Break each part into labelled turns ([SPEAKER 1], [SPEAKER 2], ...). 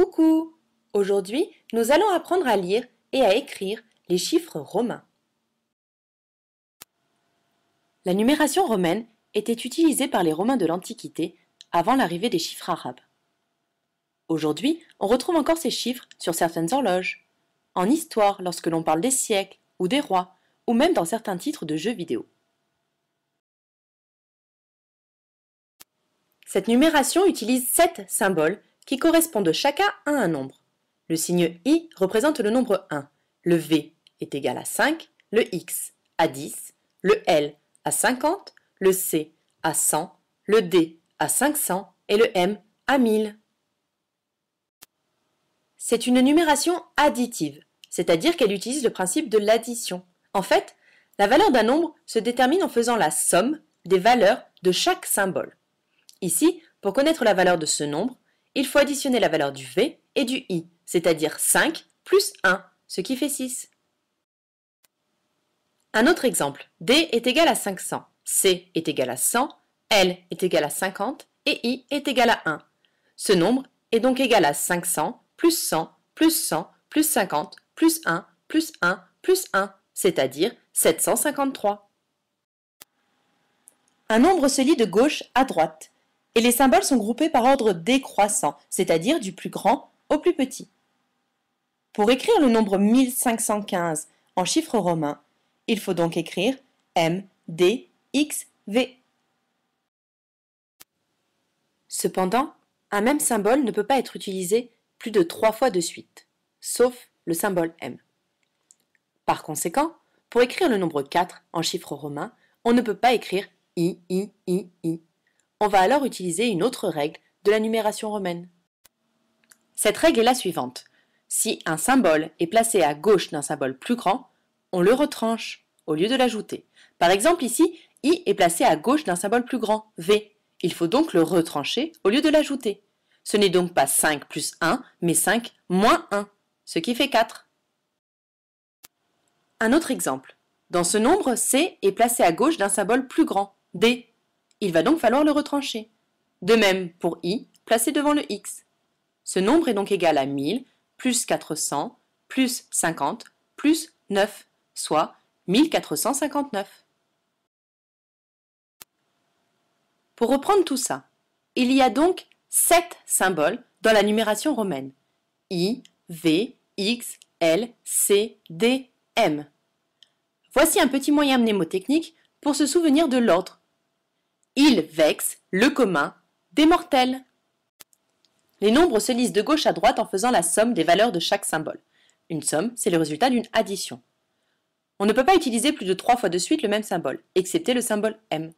[SPEAKER 1] Coucou Aujourd'hui, nous allons apprendre à lire et à écrire les chiffres romains. La numération romaine était utilisée par les Romains de l'Antiquité avant l'arrivée des chiffres arabes. Aujourd'hui, on retrouve encore ces chiffres sur certaines horloges, en histoire lorsque l'on parle des siècles ou des rois, ou même dans certains titres de jeux vidéo. Cette numération utilise sept symboles qui correspondent chacun à un nombre. Le signe i représente le nombre 1, le v est égal à 5, le x à 10, le l à 50, le c à 100, le d à 500 et le m à 1000. C'est une numération additive, c'est-à-dire qu'elle utilise le principe de l'addition. En fait, la valeur d'un nombre se détermine en faisant la somme des valeurs de chaque symbole. Ici, pour connaître la valeur de ce nombre, il faut additionner la valeur du V et du I, c'est-à-dire 5 plus 1, ce qui fait 6. Un autre exemple, D est égal à 500, C est égal à 100, L est égal à 50 et I est égal à 1. Ce nombre est donc égal à 500 plus 100 plus 100 plus 50 plus 1 plus 1 plus 1, c'est-à-dire 753. Un nombre se lit de gauche à droite et les symboles sont groupés par ordre décroissant, c'est-à-dire du plus grand au plus petit. Pour écrire le nombre 1515 en chiffres romains, il faut donc écrire M, D, X, V. Cependant, un même symbole ne peut pas être utilisé plus de trois fois de suite, sauf le symbole M. Par conséquent, pour écrire le nombre 4 en chiffres romains, on ne peut pas écrire I, I, I, I, on va alors utiliser une autre règle de la numération romaine. Cette règle est la suivante. Si un symbole est placé à gauche d'un symbole plus grand, on le retranche au lieu de l'ajouter. Par exemple ici, i est placé à gauche d'un symbole plus grand, v. Il faut donc le retrancher au lieu de l'ajouter. Ce n'est donc pas 5 plus 1, mais 5 moins 1, ce qui fait 4. Un autre exemple. Dans ce nombre, c est placé à gauche d'un symbole plus grand, d. Il va donc falloir le retrancher. De même pour i, placé devant le x. Ce nombre est donc égal à 1000 plus 400 plus 50 plus 9, soit 1459. Pour reprendre tout ça, il y a donc 7 symboles dans la numération romaine. I, V, X, L, C, D, M. Voici un petit moyen mnémotechnique pour se souvenir de l'ordre il vexe le commun des mortels. Les nombres se lisent de gauche à droite en faisant la somme des valeurs de chaque symbole. Une somme, c'est le résultat d'une addition. On ne peut pas utiliser plus de trois fois de suite le même symbole, excepté le symbole M.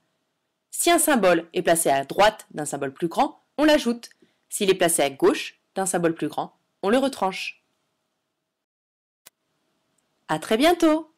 [SPEAKER 1] Si un symbole est placé à droite d'un symbole plus grand, on l'ajoute. S'il est placé à gauche d'un symbole plus grand, on le retranche. À très bientôt!